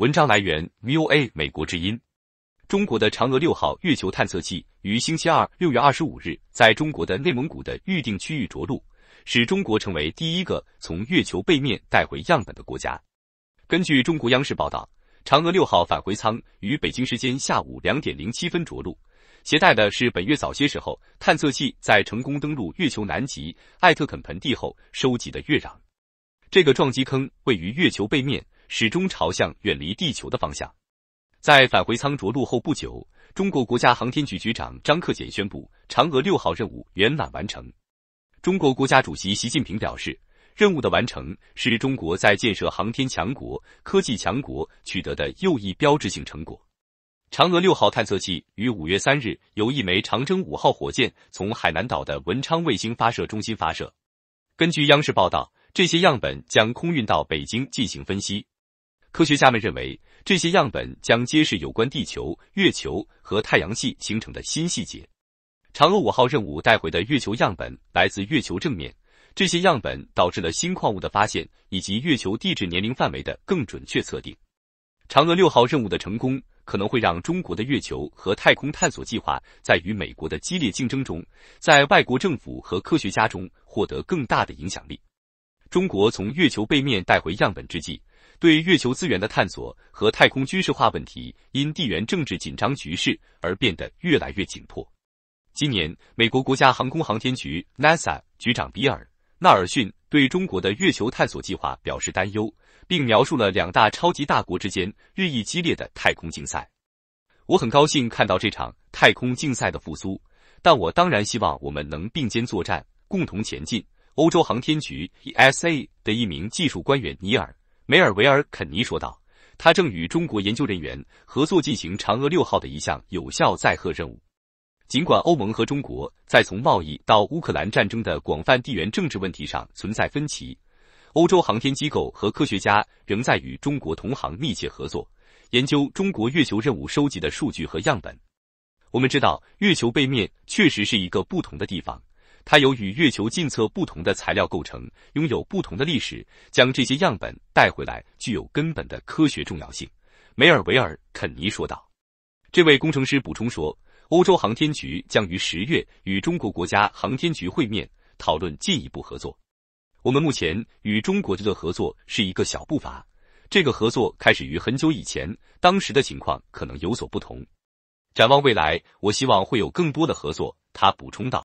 文章来源：VOA 美国之音。中国的嫦娥六号月球探测器于星期二六月二十五日在中国的内蒙古的预定区域着陆，使中国成为第一个从月球背面带回样本的国家。根据中国央视报道，嫦娥六号返回舱于北京时间下午两点零七分着陆，携带的是本月早些时候探测器在成功登陆月球南极艾特肯盆地后收集的月壤。这个撞击坑位于月球背面。始终朝向远离地球的方向。在返回舱着陆后不久，中国国家航天局局长张克俭宣布，嫦娥六号任务圆满完成。中国国家主席习近平表示，任务的完成是中国在建设航天强国、科技强国取得的又一标志性成果。嫦娥六号探测器于五月三日由一枚长征五号火箭从海南岛的文昌卫星发射中心发射。根据央视报道，这些样本将空运到北京进行分析。科学家们认为，这些样本将揭示有关地球、月球和太阳系形成的新细节。嫦娥五号任务带回的月球样本来自月球正面，这些样本导致了新矿物的发现以及月球地质年龄范围的更准确测定。嫦娥六号任务的成功可能会让中国的月球和太空探索计划在与美国的激烈竞争中，在外国政府和科学家中获得更大的影响力。中国从月球背面带回样本之际。对月球资源的探索和太空军事化问题，因地缘政治紧张局势而变得越来越紧迫。今年，美国国家航空航天局 （NASA） 局长比尔·纳尔逊对中国的月球探索计划表示担忧，并描述了两大超级大国之间日益激烈的太空竞赛。我很高兴看到这场太空竞赛的复苏，但我当然希望我们能并肩作战，共同前进。欧洲航天局 （ESA） 的一名技术官员尼尔。梅尔维尔·肯尼说道：“他正与中国研究人员合作进行嫦娥六号的一项有效载荷任务。尽管欧盟和中国在从贸易到乌克兰战争的广泛地缘政治问题上存在分歧，欧洲航天机构和科学家仍在与中国同行密切合作，研究中国月球任务收集的数据和样本。我们知道，月球背面确实是一个不同的地方。”它由与月球近侧不同的材料构成，拥有不同的历史。将这些样本带回来具有根本的科学重要性，梅尔维尔·肯尼说道。这位工程师补充说：“欧洲航天局将于十月与中国国家航天局会面，讨论进一步合作。我们目前与中国的合作是一个小步伐。这个合作开始于很久以前，当时的情况可能有所不同。展望未来，我希望会有更多的合作。”他补充道。